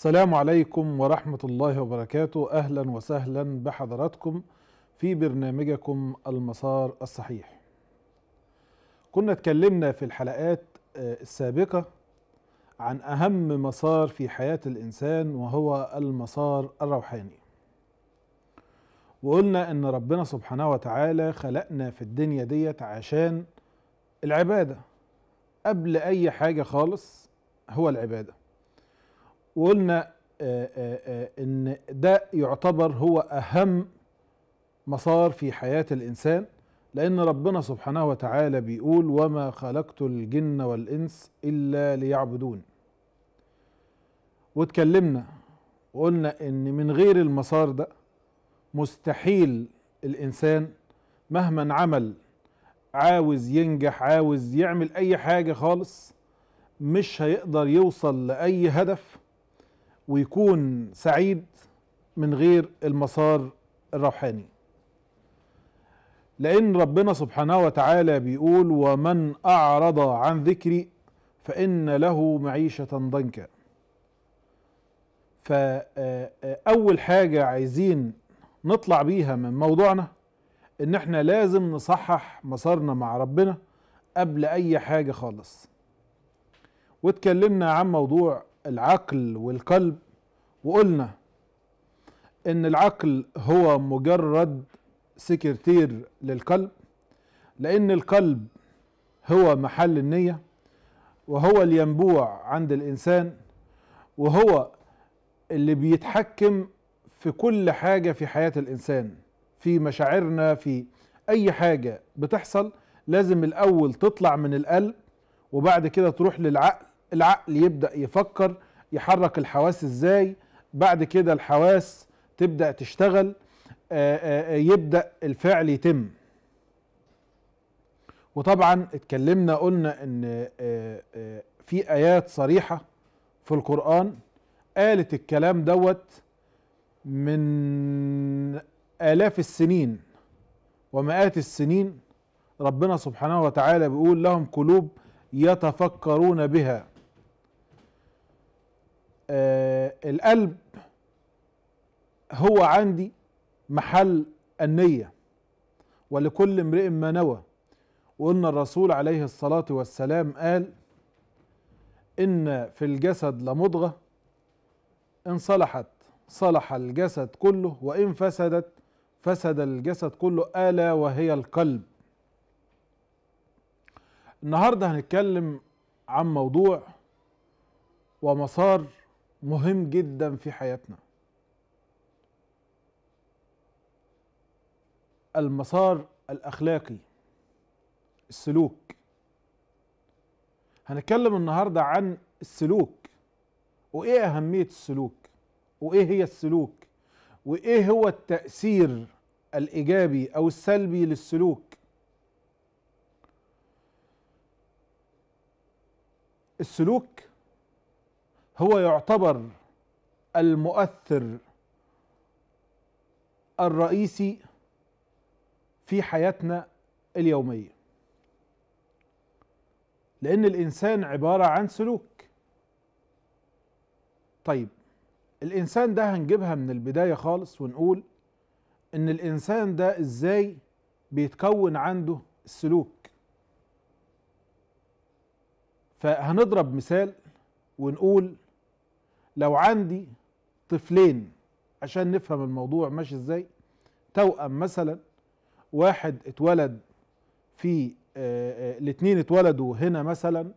السلام عليكم ورحمة الله وبركاته أهلا وسهلا بحضراتكم في برنامجكم المسار الصحيح كنا اتكلمنا في الحلقات آه، السابقة عن أهم مسار في حياة الإنسان وهو المسار الروحاني وقلنا ان ربنا سبحانه وتعالى خلقنا في الدنيا ديت عشان العباده قبل اي حاجه خالص هو العباده وقلنا آه، آه، آه، ان ده يعتبر هو اهم مسار في حياة الانسان لان ربنا سبحانه وتعالى بيقول وما خلقت الجن والانس الا ليعبدون واتكلمنا وقلنا ان من غير المسار ده مستحيل الانسان مهما عمل عاوز ينجح عاوز يعمل اي حاجة خالص مش هيقدر يوصل لاي هدف ويكون سعيد من غير المسار الروحاني لان ربنا سبحانه وتعالى بيقول ومن اعرض عن ذكري فان له معيشه ضنكا فاول حاجه عايزين نطلع بيها من موضوعنا ان احنا لازم نصحح مسارنا مع ربنا قبل اي حاجه خالص واتكلمنا عن موضوع العقل والقلب وقلنا ان العقل هو مجرد سكرتير للقلب لان القلب هو محل النية وهو الينبوع عند الانسان وهو اللي بيتحكم في كل حاجة في حياة الانسان في مشاعرنا في اي حاجة بتحصل لازم الاول تطلع من القلب وبعد كده تروح للعقل العقل يبدا يفكر يحرك الحواس ازاي بعد كده الحواس تبدا تشتغل آه، آه، آه، يبدا الفعل يتم وطبعا اتكلمنا قلنا ان في ايات صريحه في القران قالت الكلام دوت من آلاف السنين ومئات السنين ربنا سبحانه وتعالى بيقول لهم قلوب يتفكرون بها آه القلب هو عندي محل النية ولكل امرئ ما نوى وقلنا الرسول عليه الصلاة والسلام قال إن في الجسد لمضغة إن صلحت صلح الجسد كله وإن فسدت فسد الجسد كله ألا وهي القلب النهاردة هنتكلم عن موضوع ومسار مهم جدا في حياتنا المسار الاخلاقي السلوك هنتكلم النهارده عن السلوك وايه اهميه السلوك وايه هي السلوك وايه هو التاثير الايجابي او السلبي للسلوك السلوك هو يعتبر المؤثر الرئيسي في حياتنا اليوميه لان الانسان عباره عن سلوك طيب الانسان ده هنجيبها من البدايه خالص ونقول ان الانسان ده ازاي بيتكون عنده السلوك فهنضرب مثال ونقول لو عندي طفلين عشان نفهم الموضوع ماشي ازاي توأم مثلا واحد اتولد في آه، آه، الاتنين اتولدوا هنا مثلا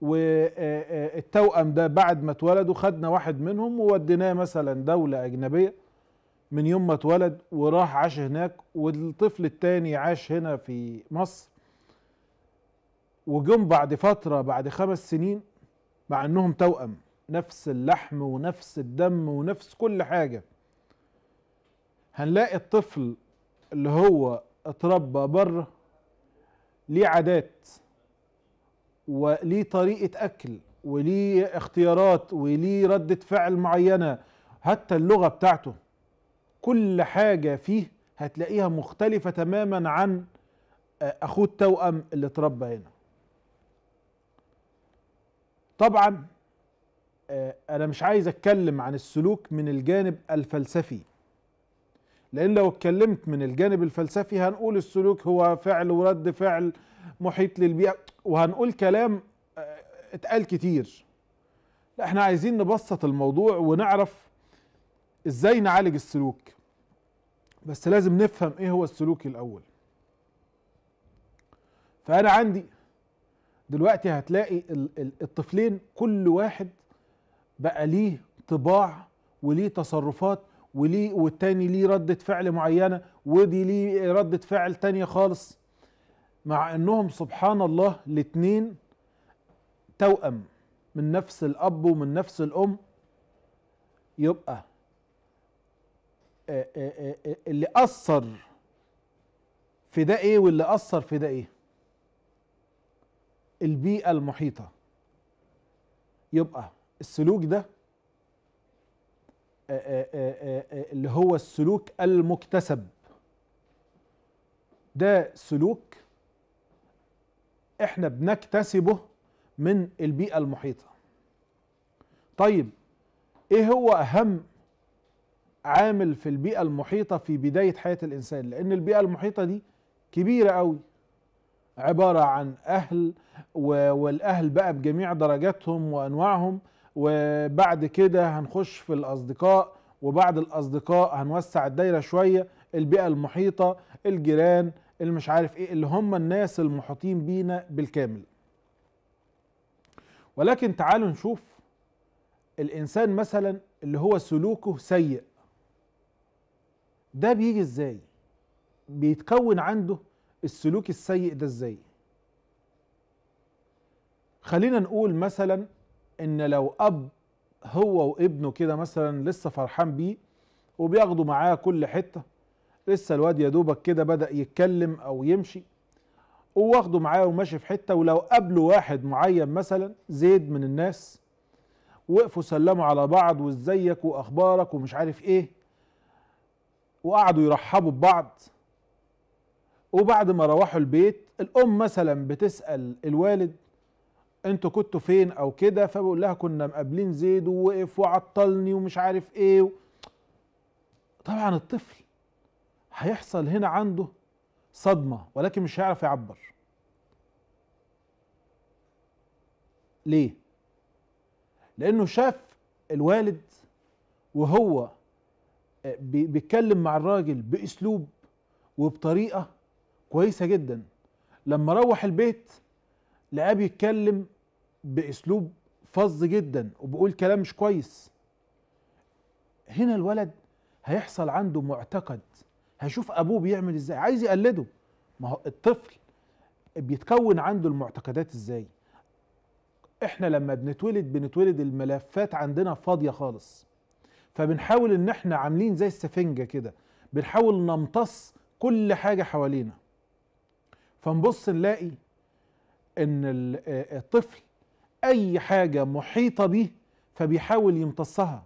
والتوأم ده بعد ما اتولدوا خدنا واحد منهم ووديناه مثلا دولة أجنبية من يوم ما اتولد وراح عاش هناك والطفل التاني عاش هنا في مصر وجم بعد فترة بعد خمس سنين مع انهم توأم نفس اللحم ونفس الدم ونفس كل حاجة هنلاقي الطفل اللي هو اتربى بره ليه عادات وليه طريقة أكل وليه اختيارات وليه ردة فعل معينة حتى اللغة بتاعته كل حاجة فيه هتلاقيها مختلفة تماما عن أخوه التوأم اللي اتربى هنا طبعا آه، انا مش عايز اتكلم عن السلوك من الجانب الفلسفي لان لو اتكلمت من الجانب الفلسفي هنقول السلوك هو فعل ورد فعل محيط للبيئه وهنقول كلام آه، اتقال كتير لا احنا عايزين نبسط الموضوع ونعرف ازاي نعالج السلوك بس لازم نفهم ايه هو السلوك الاول فانا عندي دلوقتي هتلاقي الطفلين كل واحد بقى ليه طباع وليه تصرفات وليه والتاني ليه ردة فعل معينة ودي ليه ردة فعل تانية خالص مع انهم سبحان الله الاتنين توأم من نفس الاب ومن نفس الام يبقى آه، آه، آه، اللي أثر في ده ايه واللي أثر في ده ايه البيئة المحيطة يبقى السلوك ده اللي هو السلوك المكتسب ده سلوك احنا بنكتسبه من البيئة المحيطة طيب ايه هو اهم عامل في البيئة المحيطة في بداية حياة الانسان لان البيئة المحيطة دي كبيرة قوي عبارة عن أهل والأهل بقى بجميع درجاتهم وأنواعهم وبعد كده هنخش في الاصدقاء وبعد الاصدقاء هنوسع الدايره شويه البيئه المحيطه الجيران اللي مش عارف ايه اللي هم الناس المحيطين بينا بالكامل ولكن تعالوا نشوف الانسان مثلا اللي هو سلوكه سيء ده بيجي ازاي بيتكون عنده السلوك السيء ده ازاي خلينا نقول مثلا ان لو اب هو وابنه كده مثلا لسه فرحان بيه وبياخدوا معاه كل حته لسه الواد يا دوبك كده بدا يتكلم او يمشي وواخده معاه وماشي في حته ولو قابله واحد معين مثلا زيد من الناس وقفوا سلموا على بعض وازيك واخبارك ومش عارف ايه وقعدوا يرحبوا ببعض وبعد ما روحوا البيت الام مثلا بتسال الوالد انتوا كنتوا فين او كده فبقول لها كنا مقابلين زيد ووقف وعطلني ومش عارف ايه و... طبعا الطفل هيحصل هنا عنده صدمه ولكن مش هيعرف يعبر ليه لانه شاف الوالد وهو بيتكلم مع الراجل باسلوب وبطريقه كويسه جدا لما روح البيت لقاه بيتكلم باسلوب فظ جدا وبيقول كلام مش كويس هنا الولد هيحصل عنده معتقد هيشوف ابوه بيعمل ازاي عايز يقلده ما هو الطفل بيتكون عنده المعتقدات ازاي احنا لما بنتولد بنتولد الملفات عندنا فاضيه خالص فبنحاول ان احنا عاملين زي السفنجه كده بنحاول نمتص كل حاجه حوالينا فنبص نلاقي ان آه، الطفل اي حاجه محيطه بيه فبيحاول يمتصها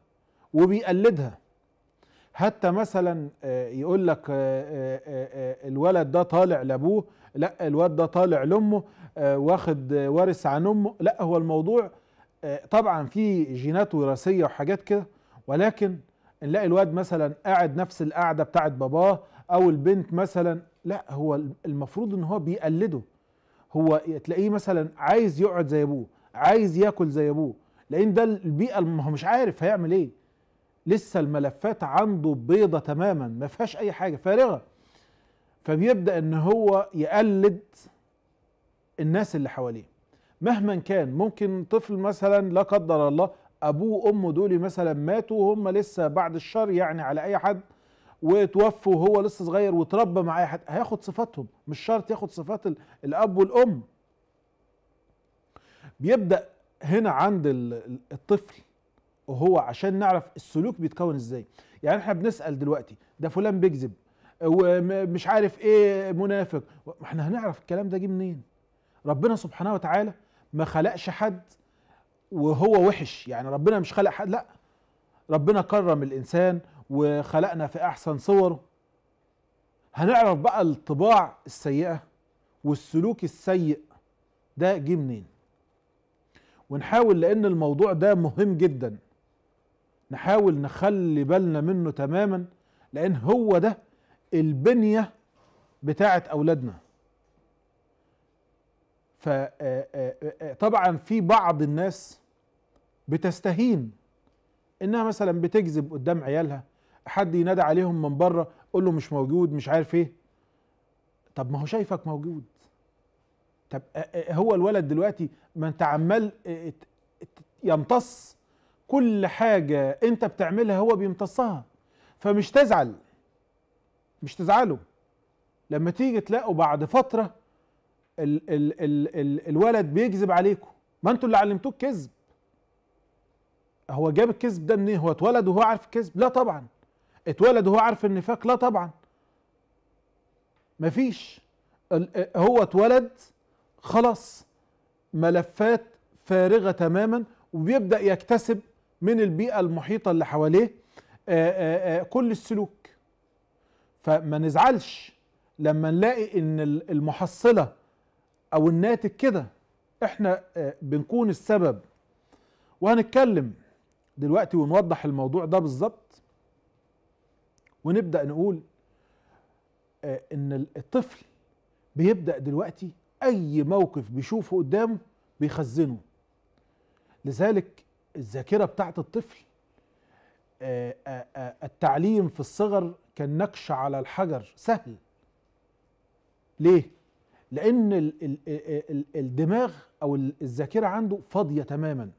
وبيقلدها حتى مثلا آه، يقول لك آه، الولد ده طالع لابوه لا الولد ده طالع لامه واخد وارث عن امه لا هو الموضوع طبعا في جينات وراثيه وحاجات كده ولكن نلاقي الواد مثلا قاعد نفس القعده بتاعت باباه او البنت مثلا لا هو المفروض ان هو بيقلده هو تلاقيه مثلا عايز يقعد زي ابوه عايز ياكل زي ابوه لان ده البيئه ما هو مش عارف هيعمل ايه لسه الملفات عنده بيضه تماما ما فيهاش اي حاجه فارغه فبيبدا ان هو يقلد الناس اللي حواليه مهما كان ممكن طفل مثلا لا قدر الله ابوه وامه دول مثلا ماتوا وهم لسه بعد الشر يعني على اي حد وتوفى وهو لسه صغير وتربى حد هياخد صفاتهم مش شرط ياخد صفات الاب والام بيبدا هنا عند الطفل وهو عشان نعرف السلوك بيتكون ازاي يعني احنا بنسال دلوقتي ده فلان بيكذب ومش عارف ايه منافق ما احنا هنعرف الكلام ده جه منين ربنا سبحانه وتعالى ما خلقش حد وهو وحش يعني ربنا مش خلق حد لا ربنا كرم الانسان وخلقنا في احسن صوره هنعرف بقى الطباع السيئه والسلوك السيء ده جه منين ونحاول لان الموضوع ده مهم جدا نحاول نخلي بالنا منه تماما لان هو ده البنيه بتاعه اولادنا فطبعا آه، آه، آه، في بعض الناس بتستهين انها مثلا بتكذب قدام عيالها حد ينادى عليهم من بره قول له مش موجود مش عارف ايه طب ما هو شايفك موجود طب هو الولد دلوقتي ما انت عمال يمتص كل حاجة انت بتعملها هو بيمتصها فمش تزعل مش تزعله لما تيجي تلاقوا بعد فترة ال ال ال ال الولد بيكذب عليكم ما انتوا اللي علمتوه الكذب هو جاب الكذب ده منين هو اتولد وهو عارف الكذب لا طبعا اتولد وهو عارف النفاق لا طبعا مفيش هو اتولد خلاص ملفات فارغه تماما وبيبدا يكتسب من البيئه المحيطه اللي حواليه آآ آه، آآ آه، آه، كل السلوك فما نزعلش لما نلاقي ان المحصله او الناتج كده احنا بنكون السبب وهنتكلم دلوقتي ونوضح الموضوع ده بالظبط ونبدا نقول آه، ان الطفل بيبدا دلوقتي اي موقف بيشوفه قدامه بيخزنه لذلك الذاكره بتاعت الطفل آه، آه، التعليم في الصغر كان نقش على الحجر سهل ليه لان الدماغ او الذاكره عنده فاضيه تماما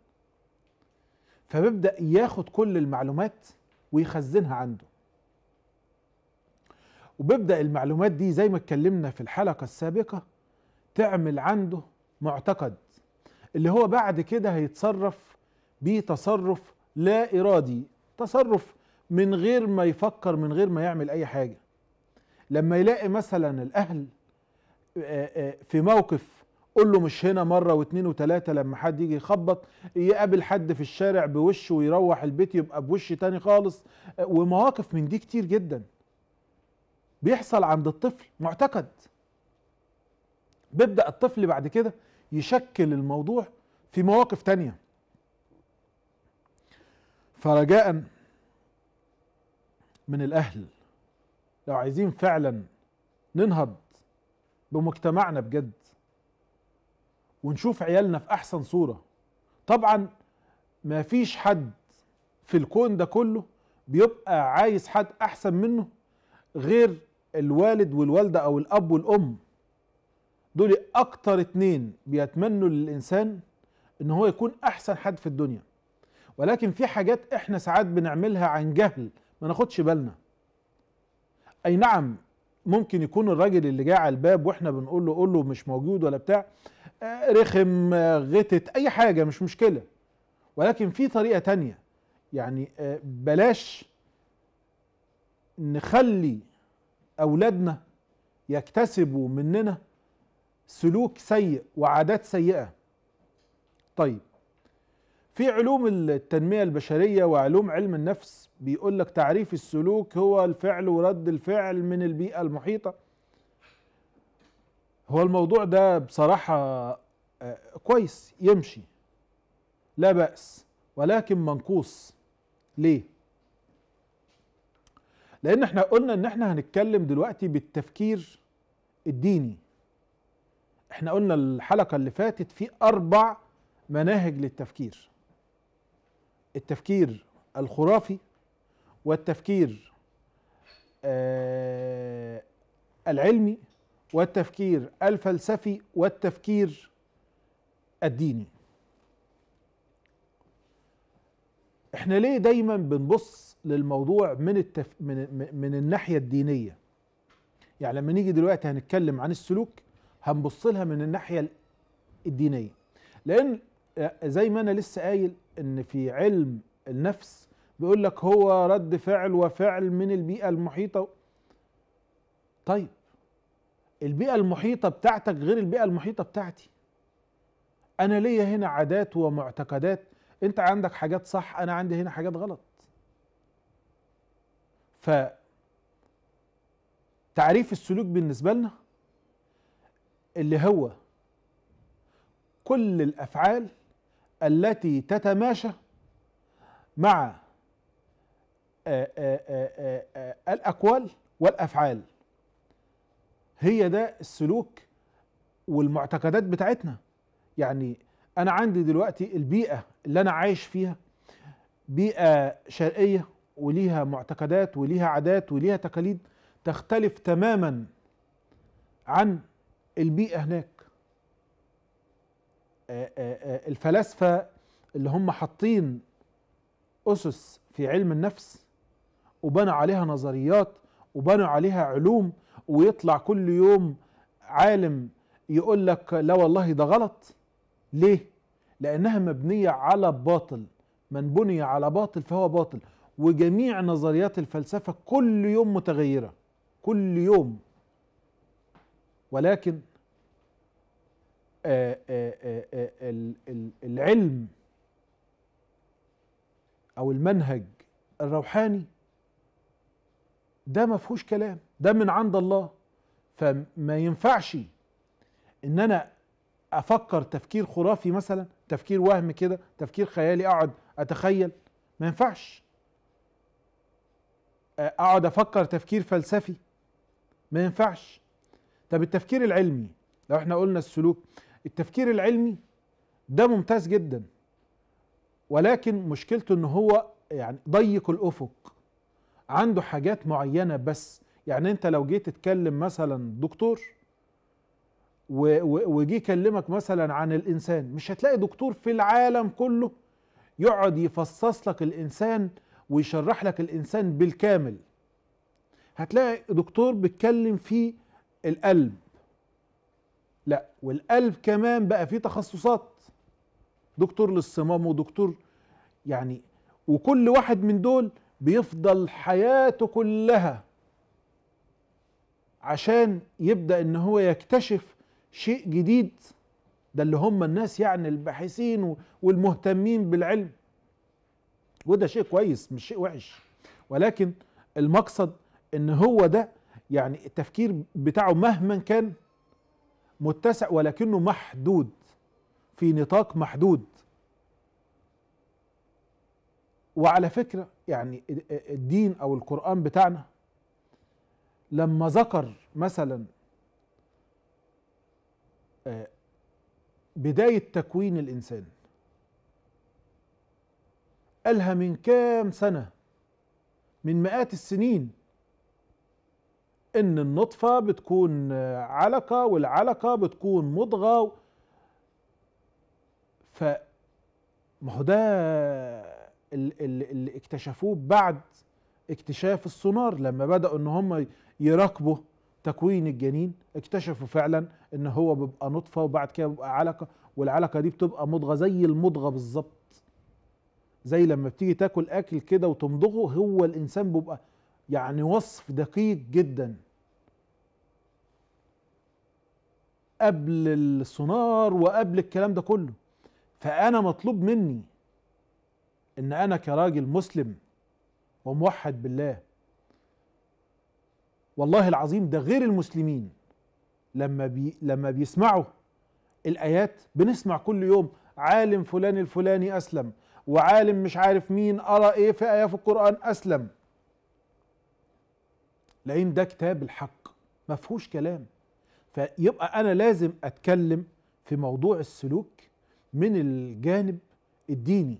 فبيبدا ياخد كل المعلومات ويخزنها عنده وبيبدأ المعلومات دي زي ما اتكلمنا في الحلقة السابقة تعمل عنده معتقد اللي هو بعد كده هيتصرف بتصرف لا إرادي تصرف من غير ما يفكر من غير ما يعمل أي حاجة لما يلاقي مثلا الأهل آه، آه، في موقف قول له مش هنا مرة واتنين وتلاتة لما حد يجي يخبط يقابل حد في الشارع بوشه ويروح البيت يبقى بوش تاني خالص آه، ومواقف من دي كتير جداً بيحصل عند الطفل معتقد بيبدأ الطفل بعد كده يشكل الموضوع في مواقف تانية فرجاء من الأهل لو عايزين فعلا ننهض بمجتمعنا بجد ونشوف عيالنا في أحسن صورة طبعا ما فيش حد في الكون ده كله بيبقى عايز حد أحسن منه غير الوالد والوالدة أو الأب والأم دول أكتر اتنين بيتمنوا للإنسان إن هو يكون أحسن حد في الدنيا ولكن في حاجات إحنا ساعات بنعملها عن جهل ما ناخدش بالنا أي نعم ممكن يكون الراجل اللي جاي على الباب واحنا بنقول له قول له مش موجود ولا بتاع آه، رخم آه، غتت اي حاجه مش مشكله ولكن في طريقه تانية يعني آه، بلاش نخلي أولادنا يكتسبوا مننا سلوك سيء وعادات سيئة طيب في علوم التنمية البشرية وعلوم علم النفس بيقول لك تعريف السلوك هو الفعل ورد الفعل من البيئة المحيطة هو الموضوع ده بصراحة آه، كويس يمشي لا بأس ولكن منقوص ليه لان احنا قلنا ان احنا هنتكلم دلوقتي بالتفكير الديني احنا قلنا الحلقة اللي فاتت في اربع مناهج للتفكير التفكير الخرافي والتفكير آه العلمي والتفكير الفلسفي والتفكير الديني احنا ليه دايما بنبص للموضوع من التف... من من الناحيه الدينيه يعني لما نيجي دلوقتي هنتكلم عن السلوك هنبص لها من الناحيه الدينيه لان آه، زي ما انا لسه قايل ان في علم النفس بيقول لك هو رد فعل وفعل من البيئه المحيطه طيب البيئه المحيطه بتاعتك غير البيئه المحيطه بتاعتي انا ليا هنا عادات ومعتقدات انت عندك حاجات صح انا عندي هنا حاجات غلط ف تعريف السلوك بالنسبه لنا اللي هو كل الافعال التي تتماشى مع آآ آه، آآ آه، آآ آه، الاقوال والافعال هي ده السلوك والمعتقدات بتاعتنا يعني انا عندي دلوقتي البيئه اللي انا عايش فيها بيئه شرقيه وليها معتقدات وليها عادات وليها تقاليد تختلف تماما عن البيئه هناك آه، آه، آه، الفلاسفه اللي هم حاطين اسس في علم النفس وبنوا عليها نظريات وبنوا عليها علوم ويطلع كل يوم عالم يقول لك لا والله ده غلط ليه؟ لأنها مبنية على باطل من بني على باطل فهو باطل وجميع نظريات الفلسفة كل يوم متغيرة كل يوم ولكن آآ آه، آآ آه، آه، العلم او المنهج الروحاني ده ما فيهوش كلام ده من عند الله فما ينفعش ان انا افكر تفكير خرافي مثلا تفكير وهم كده تفكير خيالي اقعد اتخيل ما ينفعش اقعد افكر تفكير فلسفي ما ينفعش طب التفكير العلمي لو احنا قلنا السلوك التفكير العلمي ده ممتاز جدا ولكن مشكلته ان هو يعني ضيق الافق عنده حاجات معينه بس يعني انت لو جيت تتكلم مثلا دكتور وجي يكلمك مثلا عن الانسان مش هتلاقي دكتور في العالم كله يقعد يفصص لك الانسان ويشرح لك الانسان بالكامل هتلاقي دكتور بيتكلم في القلب لا والقلب كمان بقى فيه تخصصات دكتور للصمام ودكتور يعني وكل واحد من دول بيفضل حياته كلها عشان يبدا ان هو يكتشف شيء جديد ده اللي هم الناس يعني الباحثين والمهتمين بالعلم وده شيء كويس مش شيء وحش ولكن المقصد ان هو ده يعني التفكير بتاعه مهما كان متسع ولكنه محدود في نطاق محدود وعلى فكرة يعني الدين أو القرآن بتاعنا لما ذكر مثلا بداية تكوين الإنسان قالها من كام سنة من مئات السنين إن النطفة بتكون علقة والعلقة بتكون مضغة ف ما هو ده اللي اكتشفوه بعد اكتشاف السونار لما بدأوا إن هم يراقبوا تكوين الجنين اكتشفوا فعلا ان هو بيبقى نطفه وبعد كده بيبقى علقه والعلقه دي بتبقى مضغه زي المضغه بالظبط زي لما بتيجي تاكل اكل كده وتمضغه هو الانسان بيبقى يعني وصف دقيق جدا قبل السونار وقبل الكلام ده كله فانا مطلوب مني ان انا كراجل مسلم وموحد بالله والله العظيم ده غير المسلمين لما بي لما بيسمعوا الايات بنسمع كل يوم عالم فلان الفلاني اسلم وعالم مش عارف مين قرا ايه في ايه في القران اسلم لان ده كتاب الحق ما فيهوش كلام فيبقى انا لازم اتكلم في موضوع السلوك من الجانب الديني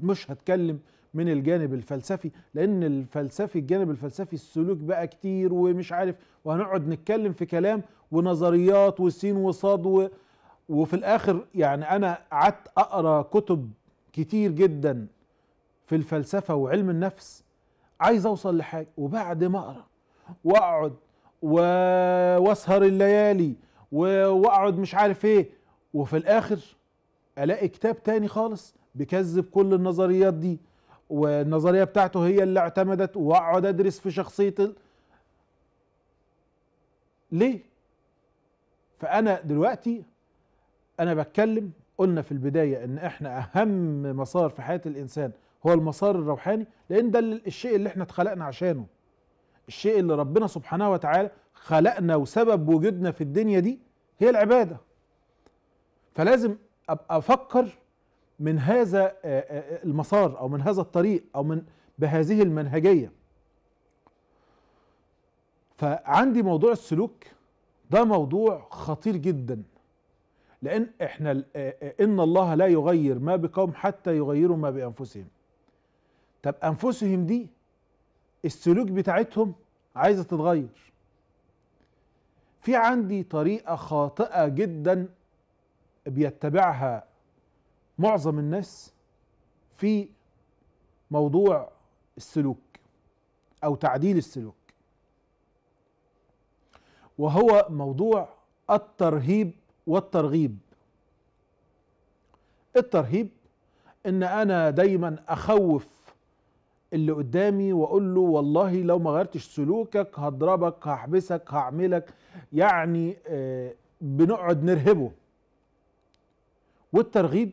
مش هتكلم من الجانب الفلسفي لان الفلسفي الجانب الفلسفي السلوك بقى كتير ومش عارف وهنقعد نتكلم في كلام ونظريات وسين وصاد و... وفي الاخر يعني انا قعدت اقرا كتب كتير جدا في الفلسفه وعلم النفس عايز اوصل لحاجه وبعد ما اقرا واقعد واسهر الليالي واقعد مش عارف ايه وفي الاخر الاقي كتاب تاني خالص بيكذب كل النظريات دي والنظريه بتاعته هي اللي اعتمدت واقعد ادرس في شخصيه ليه فانا دلوقتي انا بتكلم قلنا في البدايه ان احنا اهم مسار في حياه الانسان هو المسار الروحاني لان ده الشيء اللي احنا اتخلقنا عشانه الشيء اللي ربنا سبحانه وتعالى خلقنا وسبب وجودنا في الدنيا دي هي العباده فلازم ابقى افكر من هذا آه، آه، آه، المسار أو من هذا الطريق أو من بهذه المنهجية فعندي موضوع السلوك ده موضوع خطير جدا لأن إحنا إن الله لا يغير ما بقوم حتى يغيروا ما بأنفسهم طب أنفسهم دي السلوك بتاعتهم عايزة تتغير في عندي طريقة خاطئة جدا بيتبعها معظم الناس في موضوع السلوك او تعديل السلوك وهو موضوع الترهيب والترغيب الترهيب ان انا دايما اخوف اللي قدامي واقول له والله لو ما غيرتش سلوكك هضربك هحبسك هعملك يعني آه، بنقعد نرهبه والترغيب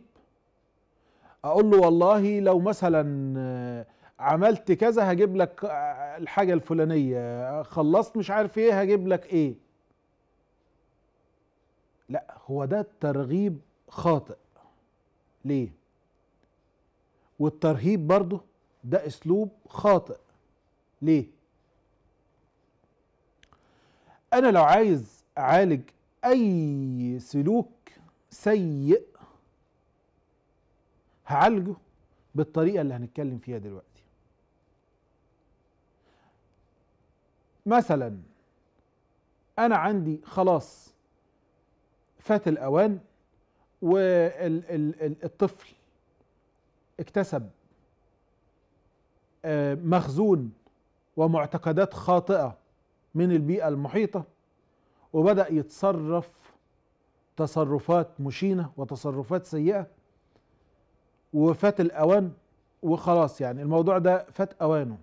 اقول له والله لو مثلا آه، عملت كذا هجيب لك آه، الحاجه الفلانيه خلصت مش عارف ايه هجيب لك ايه لا هو ده ترغيب خاطئ ليه والترهيب برضه ده اسلوب خاطئ ليه انا لو عايز اعالج اي سلوك سيء هعالجه بالطريقة اللي هنتكلم فيها دلوقتي مثلا أنا عندي خلاص فات الأوان والطفل اكتسب آه، مخزون ومعتقدات خاطئة من البيئة المحيطة وبدأ يتصرف تصرفات مشينة وتصرفات سيئة وفات الاوان وخلاص يعني الموضوع ده فات اوانه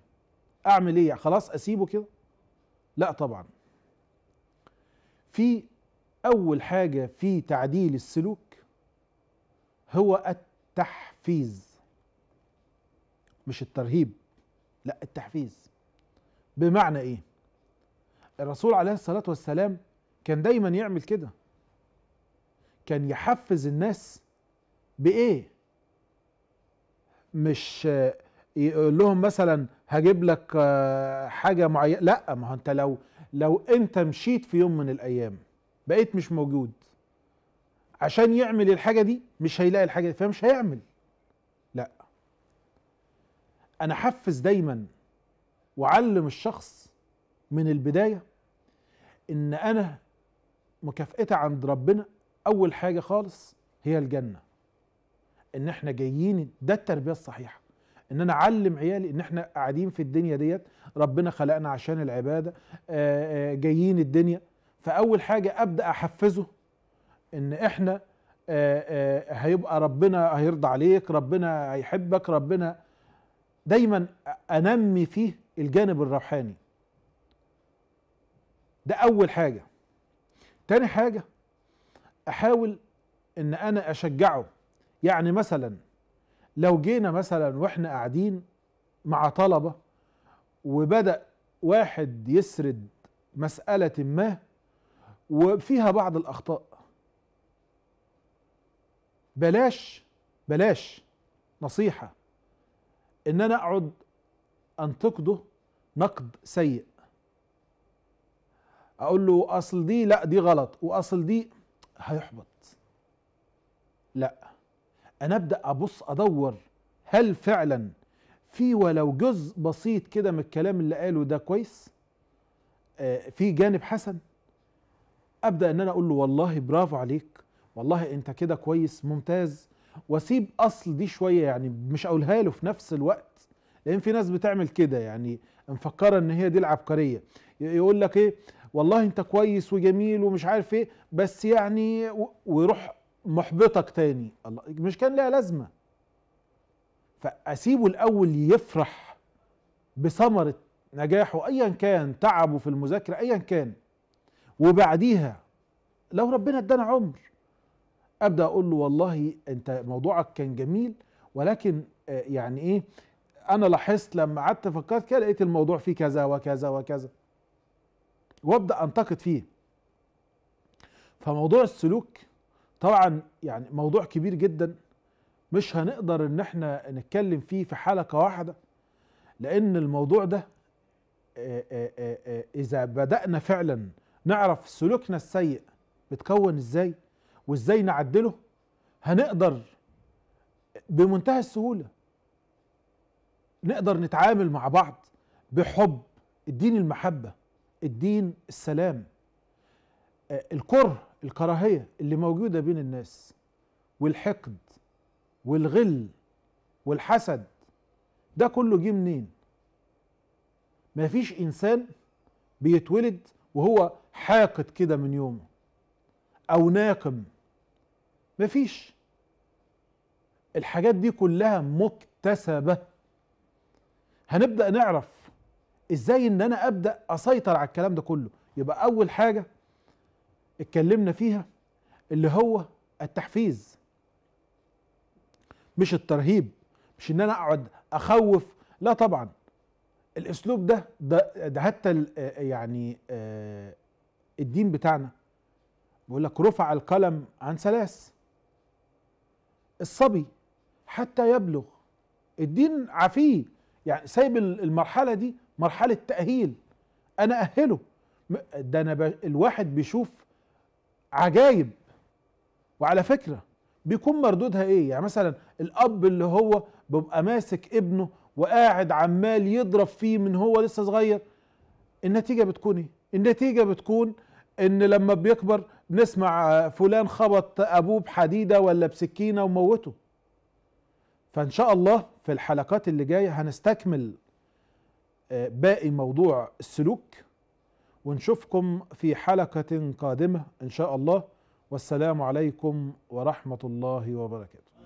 اعمل ايه يعني؟ خلاص اسيبه كده لا طبعا في اول حاجه في تعديل السلوك هو التحفيز مش الترهيب لا التحفيز بمعنى ايه الرسول عليه الصلاه والسلام كان دايما يعمل كده كان يحفز الناس بايه مش يقول لهم مثلا هجيب لك آه، حاجه معينه لا ما هو انت لو لو انت مشيت في يوم من الايام بقيت مش موجود عشان يعمل الحاجه دي مش هيلاقي الحاجه دي فمش هيعمل لا انا حفز دايما وعلم الشخص من البدايه ان انا مكافئتي عند ربنا اول حاجه خالص هي الجنه ان احنا جايين ده التربيه الصحيحه ان انا اعلم عيالي ان احنا قاعدين في الدنيا ديت ربنا خلقنا عشان العباده آه، آه، جايين الدنيا فاول حاجه ابدا احفزه ان احنا آه، هيبقى ربنا هيرضى عليك ربنا هيحبك ربنا دايما انمي فيه الجانب الروحاني ده اول حاجه تاني حاجه احاول ان انا اشجعه يعني مثلا لو جينا مثلا واحنا قاعدين مع طلبة وبدأ واحد يسرد مسألة ما وفيها بعض الأخطاء بلاش بلاش نصيحة إن أنا أقعد أنتقده نقد سيء أقول له أصل دي لا دي غلط وأصل دي هيحبط لا انا ابدا ابص ادور هل فعلا في ولو جزء بسيط كده من الكلام اللي قاله ده كويس آه في جانب حسن ابدا ان انا اقول له والله برافو عليك والله انت كده كويس ممتاز واسيب اصل دي شويه يعني مش اقولها له في نفس الوقت لان في ناس بتعمل كده يعني مفكره ان هي دي العبقريه يقول لك ايه والله انت كويس وجميل ومش عارف ايه بس يعني ويروح محبطك تاني الله مش كان ليها لازمه فاسيبه الاول يفرح بثمره نجاحه ايا كان تعبه في المذاكره ايا كان وبعديها لو ربنا ادانا عمر ابدا اقول له والله انت موضوعك كان جميل ولكن آه، يعني ايه انا لاحظت لما قعدت فكرت كده لقيت الموضوع فيه كذا وكذا وكذا وابدا انتقد فيه فموضوع السلوك طبعا يعني موضوع كبير جدا مش هنقدر ان احنا نتكلم فيه في حلقة واحدة لان الموضوع ده اذا بدأنا فعلا نعرف سلوكنا السيء بتكون ازاي وازاي نعدله هنقدر بمنتهى السهولة نقدر نتعامل مع بعض بحب الدين المحبة الدين السلام الكره الكراهية اللي موجودة بين الناس والحقد والغل والحسد ده كله جه منين مفيش إنسان بيتولد وهو حاقد كده من يومه أو ناقم مفيش الحاجات دي كلها مكتسبة هنبدأ نعرف ازاي ان انا ابدأ اسيطر على الكلام ده كله يبقى اول حاجة اتكلمنا فيها اللي هو التحفيز مش الترهيب مش ان انا اقعد اخوف لا طبعا الاسلوب ده ده, ده حتى آه، آه، يعني آه، الدين بتاعنا بيقول لك رفع القلم عن ثلاث الصبي حتى يبلغ الدين عفيه يعني سايب المرحله دي مرحله تاهيل انا اهله ده انا الواحد بيشوف عجايب وعلى فكرة بيكون مردودها ايه يعني مثلا الاب اللي هو بيبقى ماسك ابنه وقاعد عمال يضرب فيه من هو لسه صغير النتيجة بتكون ايه النتيجة بتكون ان لما بيكبر نسمع فلان خبط ابوه بحديدة ولا بسكينة وموته فان شاء الله في الحلقات اللي جاية هنستكمل آه، باقي موضوع السلوك ونشوفكم في حلقة قادمة إن شاء الله والسلام عليكم ورحمة الله وبركاته